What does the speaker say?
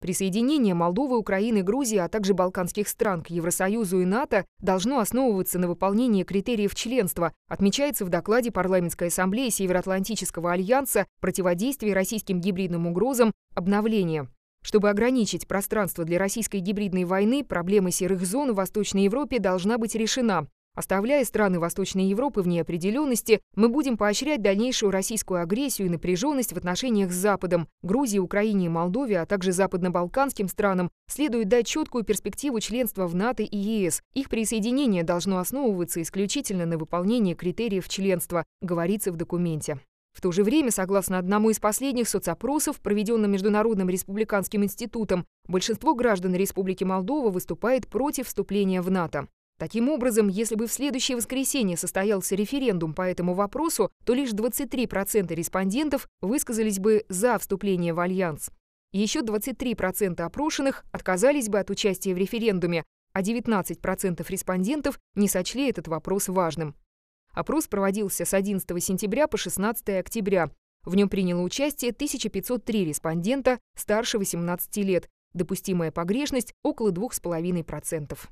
Присоединение Молдовы, Украины, Грузии, а также балканских стран к Евросоюзу и НАТО должно основываться на выполнении критериев членства, отмечается в докладе Парламентской ассамблеи Североатлантического альянса «Противодействие российским гибридным угрозам. Обновление». Чтобы ограничить пространство для российской гибридной войны, проблема серых зон в Восточной Европе должна быть решена. Оставляя страны Восточной Европы в неопределенности, мы будем поощрять дальнейшую российскую агрессию и напряженность в отношениях с Западом. Грузии, Украине, Молдове, а также западно-балканским странам следует дать четкую перспективу членства в НАТО и ЕС. Их присоединение должно основываться исключительно на выполнении критериев членства, говорится в документе. В то же время, согласно одному из последних соцопросов, проведенным Международным республиканским институтом, большинство граждан Республики Молдова выступает против вступления в НАТО. Таким образом, если бы в следующее воскресенье состоялся референдум по этому вопросу, то лишь 23% респондентов высказались бы за вступление в Альянс. Еще 23% опрошенных отказались бы от участия в референдуме, а 19% респондентов не сочли этот вопрос важным. Опрос проводился с 11 сентября по 16 октября. В нем приняло участие 1503 респондента старше 18 лет. Допустимая погрешность около 2,5%.